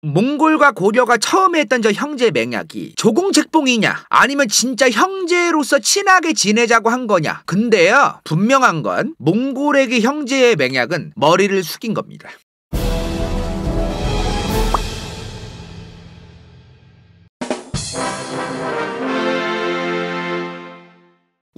몽골과 고려가 처음에 했던 저 형제 맹약이 조공책봉이냐 아니면 진짜 형제로서 친하게 지내자고 한 거냐 근데요 분명한 건 몽골에게 형제의 맹약은 머리를 숙인 겁니다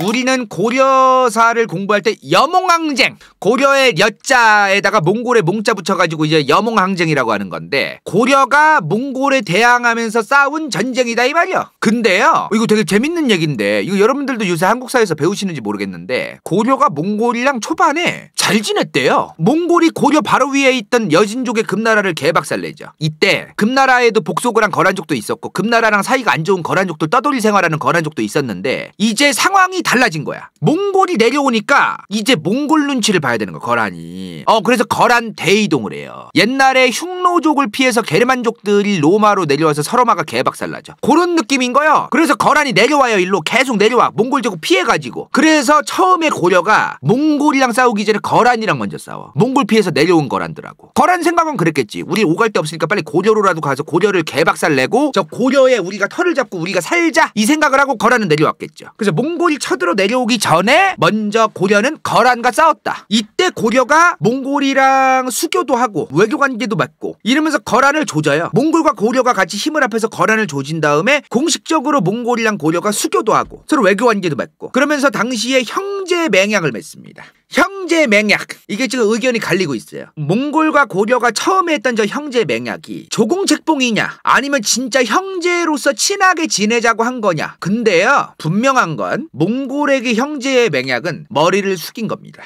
우리는 고려사를 공부할 때 여몽항쟁 고려의 여자에다가 몽골의 몽자 붙여가지고 이제 여몽항쟁이라고 하는 건데 고려가 몽골에 대항하면서 싸운 전쟁이다 이말이야 근데요 이거 되게 재밌는 얘기인데 이거 여러분들도 요새 한국 사회에서 배우시는지 모르겠는데 고려가 몽골이랑 초반에 잘 지냈대요 몽골이 고려 바로 위에 있던 여진족의 금나라를 개박살내죠 이때 금나라에도 복속을한 거란족도 있었고 금나라랑 사이가 안 좋은 거란족들 떠돌이 생활하는 거란족도 있었는데 이제 상황이 달라진 거야. 몽골이 내려오니까 이제 몽골 눈치를 봐야 되는 거야, 거란이. 어, 그래서 거란 대이동을 해요. 옛날에 흉노족을 피해서 게르만족들이 로마로 내려와서 서로마가 개박살나죠. 그런 느낌인 거요. 그래서 거란이 내려와요, 일로. 계속 내려와. 몽골 제국 피해가지고. 그래서 처음에 고려가 몽골이랑 싸우기 전에 거란이랑 먼저 싸워. 몽골 피해서 내려온 거란들하고. 거란 생각은 그랬겠지. 우리 오갈 데 없으니까 빨리 고려로라도 가서 고려를 개박살 내고 저 고려에 우리가 털을 잡고 우리가 살자 이 생각을 하고 거란은 내려왔겠죠. 그래서 몽골 이첫 서둘러 내려오기 전에 먼저 고려는 거란과 싸웠다. 이때 고려가 몽골이랑 수교도 하고 외교 관계도 맺고 이러면서 거란을 조져요. 몽골과 고려가 같이 힘을 합해서 거란을 조진 다음에 공식적으로 몽골이랑 고려가 수교도 하고 서로 외교 관계도 맺고 그러면서 당시에 형제 맹약을 맺습니다. 형제 맹약 이게 지금 의견이 갈리고 있어요. 몽골과 고려가 처음에 했던 저 형제 맹약이 조공책봉이냐 아니면 진짜 형제로서 친하게 지내자고 한 거냐. 근데요 분명한 건 몽골에게 형제의 맹약은 머리를 숙인 겁니다.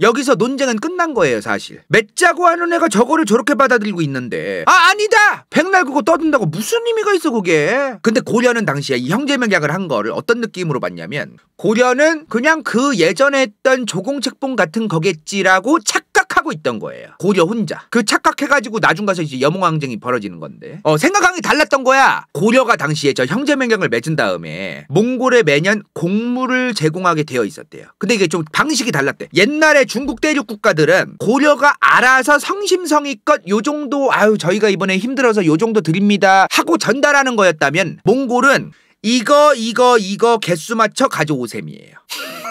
여기서 논쟁은 끝난 거예요 사실 맺자고 하는 애가 저거를 저렇게 받아들이고 있는데 아 아니다 백날 그거 떠든다고 무슨 의미가 있어 그게 근데 고려는 당시에 이 형제명약을 한 거를 어떤 느낌으로 봤냐면 고려는 그냥 그 예전에 했던 조공책봉 같은 거겠지라고 착고 있던 거예요. 고려 혼자. 그 착각해가지고 나중 가서 이제 여몽왕쟁이 벌어지는 건데. 어, 생각하기 달랐던 거야. 고려가 당시에 저 형제 명령을 맺은 다음에 몽골에 매년 곡물을 제공하게 되어 있었대요. 근데 이게 좀 방식이 달랐대. 옛날에 중국 대륙 국가들은 고려가 알아서 성심성의껏 요 정도 아유 저희가 이번에 힘들어서 요 정도 드립니다 하고 전달하는 거였다면 몽골은 이거 이거 이거 개수 맞춰 가져오셈이에요.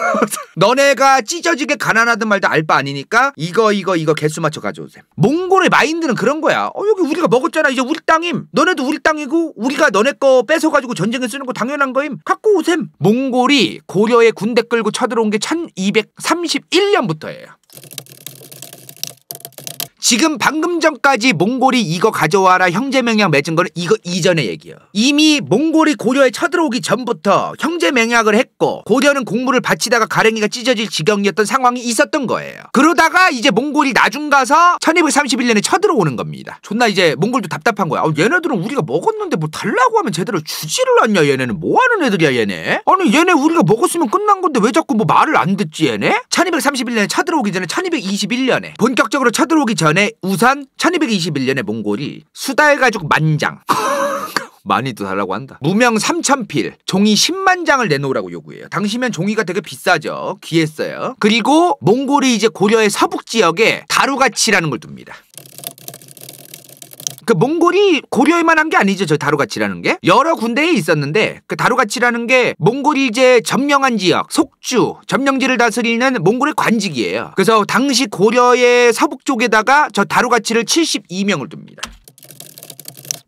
너네가 찢어지게 가난하든 말도알 바 아니니까 이거 이거 이거 개수 맞춰 가져오세요. 몽골의 마인드는 그런 거야. 어 여기 우리가 먹었잖아. 이제 우리 땅임. 너네도 우리 땅이고 우리가 너네 거 뺏어 가지고 전쟁에 쓰는 거 당연한 거임. 갖고 오셈. 몽골이 고려의 군대 끌고 쳐들어온 게 1231년부터예요. 지금 방금 전까지 몽골이 이거 가져와라 형제 명령 맺은 거는 이거 이전의 얘기예요. 이미 몽골이 고려에 쳐들어오기 전부터 형제 명약을 했고 고려는 공물을 바치다가 가랭이가 찢어질 지경이었던 상황이 있었던 거예요. 그러다가 이제 몽골이 나중 가서 1231년에 쳐들어오는 겁니다. 존나 이제 몽골도 답답한 거야. 아, 얘네들은 우리가 먹었는데 뭐 달라고 하면 제대로 주지를 않냐 얘네는 뭐 하는 애들이야 얘네. 아니 얘네 우리가 먹었으면 끝난 건데 왜 자꾸 뭐 말을 안 듣지 얘네? 1231년에 쳐들어오기 전에 1221년에 본격적으로 쳐들어오기 전 2에 우산, 1221년에 몽골이 수달 가죽 만장. 많이도 달라고 한다. 무명 3,000필, 종이 10만 장을 내놓으라고 요구해요. 당시면 종이가 되게 비싸죠. 귀했어요. 그리고 몽골이 이제 고려의 서북 지역에 가루가치라는걸 둡니다. 그 몽골이 고려에만 한 게 아니죠. 저 다루가치라는 게 여러 군데에 있었는데 그 다루가치라는 게 몽골이 이제 점령한 지역 속주 점령지를 다스리는 몽골의 관직이에요. 그래서 당시 고려의 서북 쪽에다가 저 다루가치를 72명을 둡니다.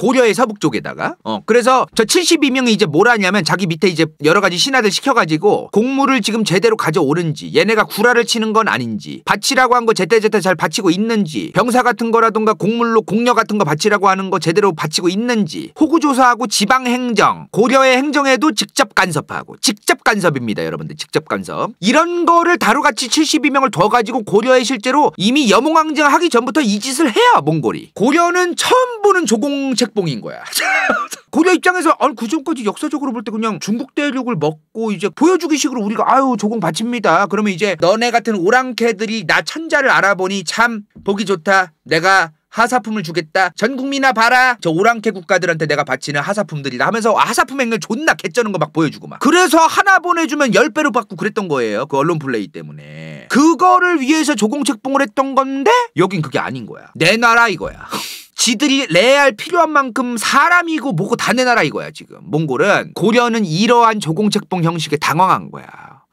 고려의 서북 쪽에다가 어 그래서 저 72명이 이제 뭘 하냐면 자기 밑에 이제 여러 가지 신하들 시켜가지고 공물을 지금 제대로 가져오는지 얘네가 구라를 치는 건 아닌지 바치라고 한 거 제때제때 잘 바치고 있는지 병사 같은 거라든가 공물로 공녀 같은 거 바치라고 하는 거 제대로 바치고 있는지 호구조사하고 지방행정 고려의 행정에도 직접 간섭하고 직접 간섭입니다 여러분들 직접 간섭 이런 거를 다루같이 72명을 더 가지고 고려에 실제로 이미 여몽왕정 하기 전부터 이 짓을 해야 몽골이 고려는 처음 보는 조공책 백봉인 거야. 고려 입장에서 아니 그 전까지 역사적으로 볼 때 그냥 중국 대륙을 먹고 이제 보여주기 식으로 우리가 아유 조공 바칩니다. 그러면 이제 너네 같은 오랑캐들이 나 천자를 알아보니 참 보기 좋다. 내가 하사품을 주겠다. 전 국민아 봐라. 저 오랑캐 국가들한테 내가 바치는 하사품들이다 하면서 아, 하사품 행렬 존나 개쩌는 거 막 보여주고 막. 그래서 하나 보내주면 열배로 받고 그랬던 거예요. 그 언론 플레이 때문에. 그거를 위해서 조공책봉을 했던 건데 여긴 그게 아닌 거야. 내 나라 이거야. 지들이 레알 필요한 만큼 사람이고 뭐고 다 내놔라 이거야 지금 몽골은 고려는 이러한 조공책봉 형식에 당황한 거야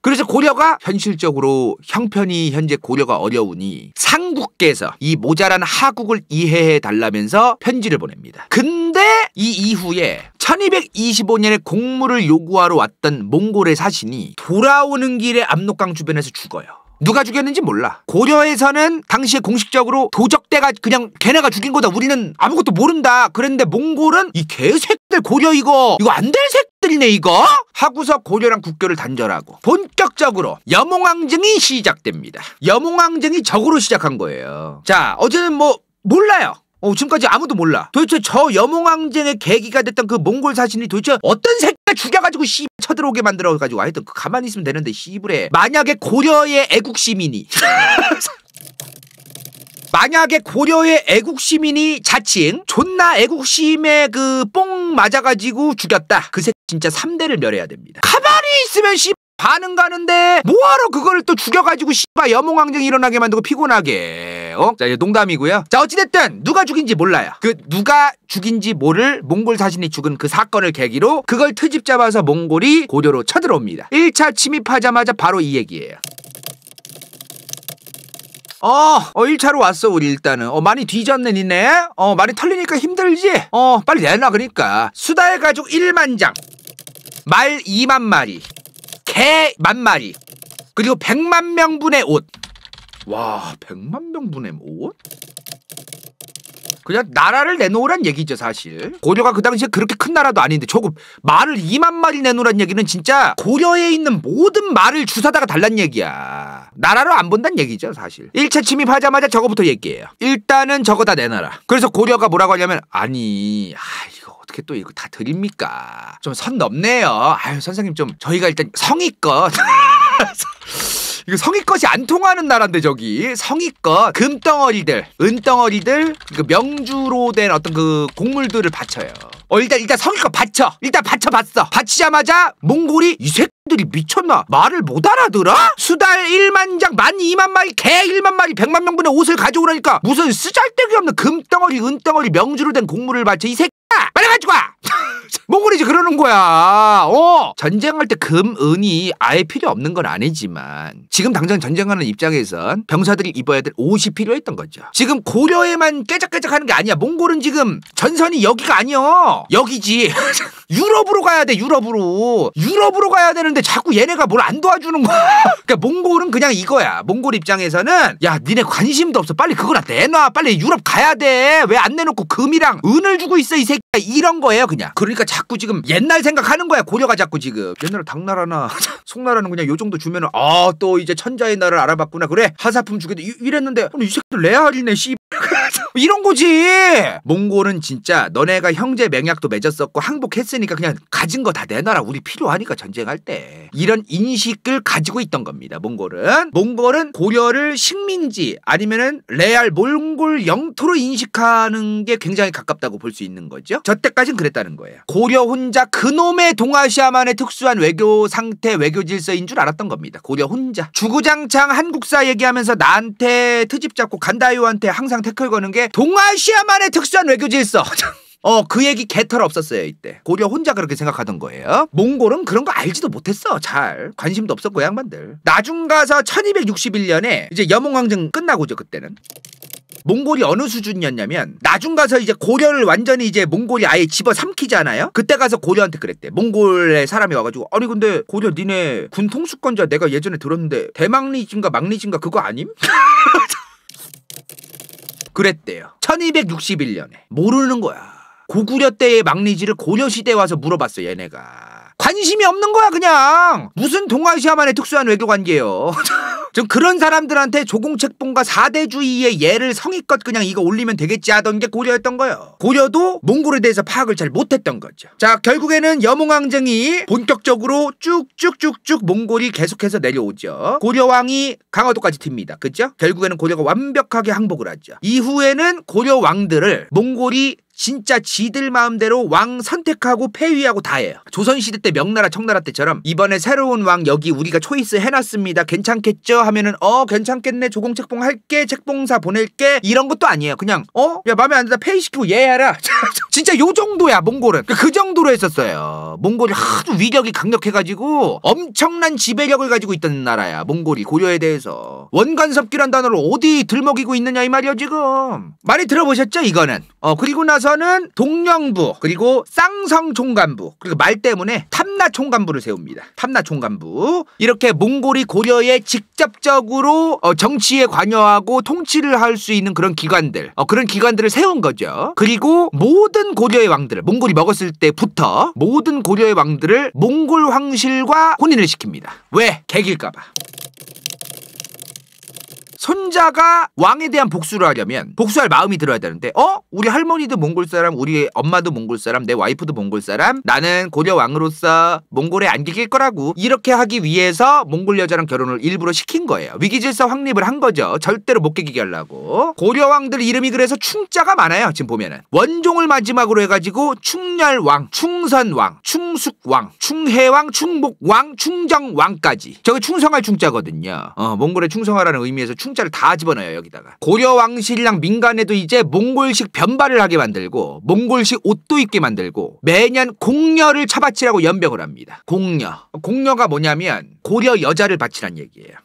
그래서 고려가 현실적으로 형편이 현재 고려가 어려우니 상국께서 이 모자란 하국을 이해해 달라면서 편지를 보냅니다. 근데 이 이후에 1225년에 공물을 요구하러 왔던 몽골의 사신이 돌아오는 길에 압록강 주변에서 죽어요. 누가 죽였는지 몰라. 고려에서는 당시에 공식적으로 도적대가 그냥 걔네가 죽인 거다. 우리는 아무것도 모른다. 그랬는데 몽골은 이 개새끼들 고려 이거 이거 안 될 새끼들이네 이거 하고서 고려랑 국교를 단절하고 본격적으로 여몽왕증이 시작됩니다. 여몽왕증이 적으로 시작한 거예요. 자 어제는 뭐 몰라요. 어, 지금까지 아무도 몰라. 도대체 저여몽왕쟁의 계기가 됐던 그 몽골 사신이 도대체 어떤 새끼가 죽여가지고 씨 쳐들어오게 만들어가지고 하여튼 그 가만히 있으면 되는데 씨부래. 만약에 고려의 애국 시민이 만약에 고려의 애국시민이 자칭 존나 애국심에 그 뽕 맞아가지고 죽였다. 그새 진짜 3대를 멸해야 됩니다. 가만히 있으면 씨 반응 가는데 뭐하러 그걸또 죽여가지고 씨바 여몽왕쟁 일어나게 만들고 피곤하게. 어? 자, 농담이고요. 자, 어찌됐든 누가 죽인지 몰라요. 그 누가 죽인지 모를 몽골 사신이 죽은 그 사건을 계기로 그걸 트집 잡아서 몽골이 고려로 쳐들어옵니다. 1차 침입하자마자 바로 이 얘기예요. 어, 어, 1차로 왔어, 우리 일단은. 어, 많이 뒤졌네, 니네. 어, 많이 털리니까 힘들지? 어, 빨리 내놔, 그니까. 러수달 가족 1만 장. 말 2만 마리. 개 만 마리. 그리고 100만 명분의 옷. 와 100만 명분의 5 그냥 나라를 내놓으란 얘기죠 사실 고려가 그 당시에 그렇게 큰 나라도 아닌데 조금 말을 2만 마리 내놓으란 얘기는 진짜 고려에 있는 모든 말을 주사다가 달란 얘기야 나라로 안 본단 얘기죠 사실 1차 침입하자마자 저거부터 얘기해요 일단은 저거 다 내놔라 그래서 고려가 뭐라고 하냐면 아니 아 이거 어떻게 또 이거 다 드립니까 좀 선 넘네요 아유 선생님 좀 저희가 일단 성의껏 이거 성의껏이 안 통하는 나라인데 저기 성의껏 금덩어리들, 은덩어리들, 그 명주로 된 어떤 그 곡물들을 바쳐요. 어 일단 일단 성의껏 바쳐. 일단 바쳐 봤어. 바치자마자 몽골이 이 새끼들이 미쳤나? 말을 못 알아들어? 수달 1만 장, 만 2만 마리, 개 1만 마리, 100만 명분의 옷을 가져오라니까 무슨 쓰잘데기 없는 금덩어리, 은덩어리, 명주로 된 곡물을 바쳐 이 새끼야! 빨리 가지고 와! 몽골이지 그러는 거야. 어 전쟁할 때 금은이 아예 필요 없는 건 아니지만 지금 당장 전쟁하는 입장에선 병사들이 입어야 될 옷이 필요했던 거죠. 지금 고려에만 깨작깨작하는 게 아니야. 몽골은 지금 전선이 여기가 아니여. 여기지. 유럽으로 가야 돼 유럽으로 유럽으로 가야 되는데 자꾸 얘네가 뭘 안 도와주는 거야 그러니까 몽골은 그냥 이거야 몽골 입장에서는 야 니네 관심도 없어 빨리 그거나 내놔 빨리 유럽 가야 돼왜 안 내놓고 금이랑 은을 주고 있어 이 새끼야 이런 거예요 그냥 그러니까 자 자꾸 지금 옛날 생각하는 거야 고려가 자꾸 지금 옛날에 당나라나 송나라는 그냥 요 정도 주면은 아 또 이제 천자의 나를 알아봤구나 그래 한사품 주겠도 이, 랬는데 이 새끼들 레알이네 씨 이런 거지 몽골은 진짜 너네가 형제 맹약도 맺었었고 항복했으니까 그냥 가진 거 다 내놔라 우리 필요하니까 전쟁할 때 이런 인식을 가지고 있던 겁니다 몽골은 몽골은 고려를 식민지 아니면은 레알 몽골 영토로 인식하는 게 굉장히 가깝다고 볼 수 있는 거죠 저때까진 그랬다는 거예요 고려 혼자 그놈의 동아시아만의 특수한 외교 상태 외교 질서인 줄 알았던 겁니다. 고려 혼자 주구장창 한국사 얘기하면서 나한테 트집 잡고 간다요한테 항상 태클 거는 게 동아시아만의 특수한 외교 질서. 어, 그 얘기 개털 없었어요, 이때. 고려 혼자 그렇게 생각하던 거예요. 몽골은 그런 거 알지도 못했어, 잘. 관심도 없었고, 그 양반들. 나중 가서 1261년에 이제 여몽왕정 끝나고죠, 그때는. 몽골이 어느 수준이었냐면 나중 가서 이제 고려를 완전히 이제 몽골이 아예 집어 삼키잖아요. 그때 가서 고려한테 그랬대. 몽골의 사람이 와가지고 아니 근데 고려 니네 군 통수권자 내가 예전에 들었는데 대망리진가 망리진가 그거 아님? 그랬대요. 1261년에 모르는 거야. 고구려 때의 망리지를 고려시대에 와서 물어봤어 얘네가. 관심이 없는 거야 그냥. 무슨 동아시아만의 특수한 외교 관계요. 전 그런 사람들한테 조공책봉과 사대주의의 예를 성의껏 그냥 이거 올리면 되겠지 하던 게 고려였던 거예요. 고려도 몽골에 대해서 파악을 잘 못했던 거죠. 자 결국에는 여몽왕정이 본격적으로 쭉쭉쭉쭉 몽골이 계속해서 내려오죠. 고려왕이 강화도까지 튑니다. 그죠? 결국에는 고려가 완벽하게 항복을 하죠. 이후에는 고려 왕들을 몽골이 진짜 지들 마음대로 왕 선택하고 폐위하고 다 해요. 조선시대 때 명나라 청나라 때처럼 이번에 새로운 왕 여기 우리가 초이스 해놨습니다. 괜찮겠죠? 하면은 어 괜찮겠네 조공책봉 할게 책봉사 보낼게 이런 것도 아니에요. 그냥 어? 야 마음에 안 든다 폐위시키고 얘해라. 예, 진짜 요 정도야 몽골은. 그 정도로 했었어요. 몽골이 아주 위력이 강력해가지고 엄청난 지배력을 가지고 있던 나라야. 몽골이 고려에 대해서. 원간섭기란 단어를 어디 들먹이고 있느냐 이 말이야 지금. 많이 들어보셨죠 이거는? 어 그리고 나서 여기서는 동령부 그리고 쌍성 총관부 그리고 말 때문에 탐나 총관부를 세웁니다. 탐나 총관부 이렇게 몽골이 고려에 직접적으로 어, 정치에 관여하고 통치를 할 수 있는 그런 기관들 어, 그런 기관들을 세운 거죠. 그리고 모든 고려의 왕들 몽골이 먹었을 때부터 모든 고려의 왕들을 몽골 황실과 혼인을 시킵니다. 왜? 객일까봐 손자가 왕에 대한 복수를 하려면 복수할 마음이 들어야 되는데 어? 우리 할머니도 몽골 사람, 우리 엄마도 몽골 사람, 내 와이프도 몽골 사람. 나는 고려 왕으로서 몽골에 안 기길 거라고 이렇게 하기 위해서 몽골 여자랑 결혼을 일부러 시킨 거예요. 위기질서 확립을 한 거죠. 절대로 못 깨기게 하려고. 고려 왕들 이름이 그래서 충자가 많아요. 지금 보면은 원종을 마지막으로 해가지고 충렬왕, 충선왕, 충숙왕, 충해왕, 충복왕 충정왕까지. 저게 충성할 충자거든요. 어, 몽골에 충성하라는 의미에서 충 풍자를 다 집어넣어요 여기다가 고려 왕실이랑 민간에도 이제 몽골식 변발을 하게 만들고 몽골식 옷도 입게 만들고 매년 공녀를 차바치라고 연병을 합니다 공녀 공녀가 뭐냐면 고려 여자를 바치란 얘기예요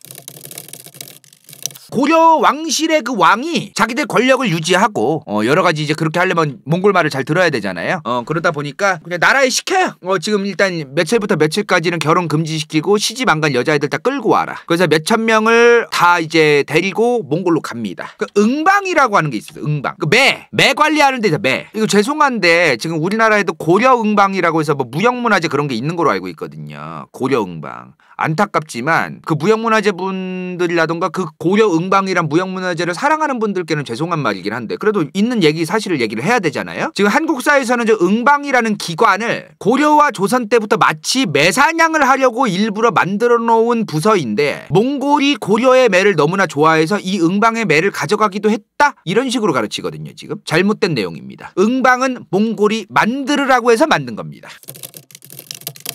고려 왕실의 그 왕이 자기들 권력을 유지하고 어, 여러 가지 이제 그렇게 하려면 몽골 말을 잘 들어야 되잖아요. 어, 그러다 보니까 그냥 나라에 시켜요. 어, 지금 일단 며칠부터 며칠까지는 결혼 금지시키고 시집 안간 여자애들 다 끌고 와라. 그래서 몇천 명을 다 이제 데리고 몽골로 갑니다. 그 응방이라고 하는 게 있어요. 응방. 그 매, 매 관리하는 데죠. 매. 이거 죄송한데 지금 우리나라에도 고려 응방이라고 해서 뭐 무형문화재 그런 게 있는 걸로 알고 있거든요. 고려 응방. 안타깝지만 그 무형문화재 분들이라던가 그 고려 응 동방이란 무형문화재를 사랑하는 분들께는 죄송한 말이긴 한데 그래도 있는 얘기 사실을 얘기를 해야 되잖아요. 지금 한국사에서는 응방이라는 기관을 고려와 조선 때부터 마치 매사냥을 하려고 일부러 만들어 놓은 부서인데 몽골이 고려의 매를 너무나 좋아해서 이 응방의 매를 가져가기도 했다 이런 식으로 가르치거든요. 지금 잘못된 내용입니다. 응방은 몽골이 만들으라고 해서 만든 겁니다.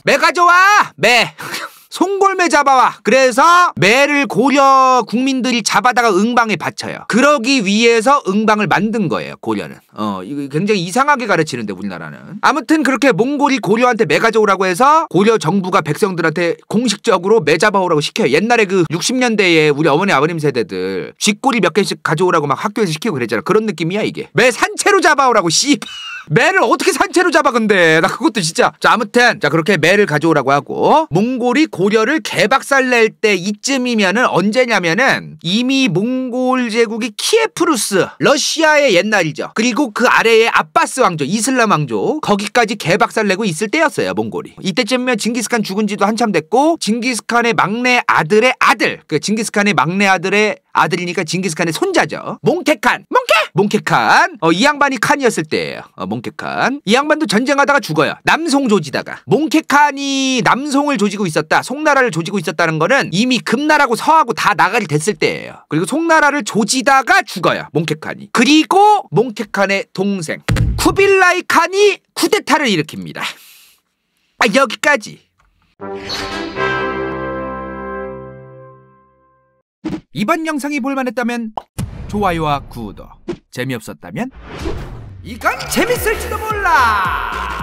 매 가져와 매. 송골매 잡아와. 그래서 매를 고려 국민들이 잡아다가 응방에 바쳐요. 그러기 위해서 응방을 만든 거예요. 고려는. 어, 이거 굉장히 이상하게 가르치는데 우리나라는. 아무튼 그렇게 몽골이 고려한테 매 가져오라고 해서 고려 정부가 백성들한테 공식적으로 매 잡아오라고 시켜요. 옛날에 그 60년대에 우리 어머니 아버님 세대들 쥐꼬리 몇 개씩 가져오라고 막 학교에서 시키고 그랬잖아. 그런 느낌이야 이게. 매 산채로 잡아오라고 씨 매를 어떻게 산채로 잡아 근데 나 그것도 진짜 자 아무튼 자 그렇게 매를 가져오라고 하고 몽골이 고려를 개박살 낼 때 이쯤이면은 언제냐면은 이미 몽골 제국이 키에프루스 러시아의 옛날이죠 그리고 그 아래에 아빠스 왕조 이슬람 왕조 거기까지 개박살 내고 있을 때였어요 몽골이 이때쯤이면 징기스칸 죽은 지도 한참 됐고 징기스칸의 막내 아들의 아들 그 징기스칸의 막내 아들의 아들이니까 징기스칸의 손자죠 몽테칸 몽테 몽케칸 어, 이 양반이 칸이었을 때예요. 어, 몽케칸 이 양반도 전쟁하다가 죽어요. 남송 조지다가 몽케칸이 남송을 조지고 있었다, 송나라를 조지고 있었다는 거는 이미 금나라고 서하고 다 나가리 됐을 때예요. 그리고 송나라를 조지다가 죽어요. 몽케칸이 그리고 몽케칸의 동생 쿠빌라이 칸이 쿠데타를 일으킵니다. 아 여기까지. 이번 영상이 볼만했다면 좋아요와 구독 재미없었다면 이건 재밌을지도 몰라!